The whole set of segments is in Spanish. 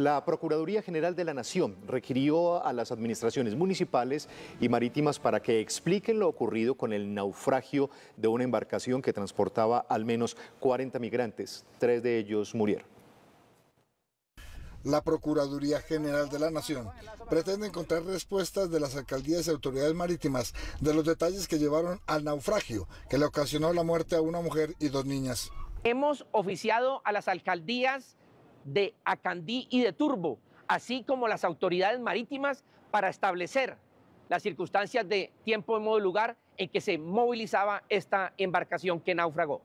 La Procuraduría General de la Nación requirió a las administraciones municipales y marítimas para que expliquen lo ocurrido con el naufragio de una embarcación que transportaba al menos 40 migrantes. Tres de ellos murieron. La Procuraduría General de la Nación pretende encontrar respuestas de las alcaldías y autoridades marítimas de los detalles que llevaron al naufragio que le ocasionó la muerte a una mujer y dos niñas. Hemos oficiado a las alcaldías de Acandí y de Turbo, así como las autoridades marítimas para establecer las circunstancias de tiempo, modo y lugar en que se movilizaba esta embarcación que naufragó.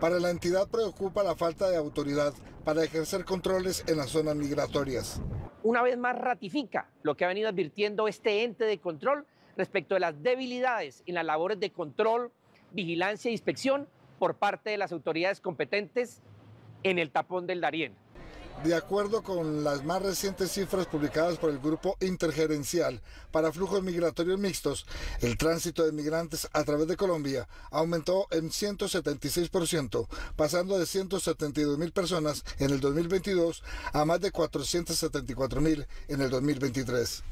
Para la entidad preocupa la falta de autoridad para ejercer controles en las zonas migratorias. Una vez más ratifica lo que ha venido advirtiendo este ente de control respecto de las debilidades en las labores de control, vigilancia e inspección por parte de las autoridades competentes en el tapón del Darién. De acuerdo con las más recientes cifras publicadas por el Grupo Intergerencial para Flujos Migratorios Mixtos, el tránsito de migrantes a través de Colombia aumentó en 176%, pasando de 172 mil personas en el 2022 a más de 474.000 mil en el 2023.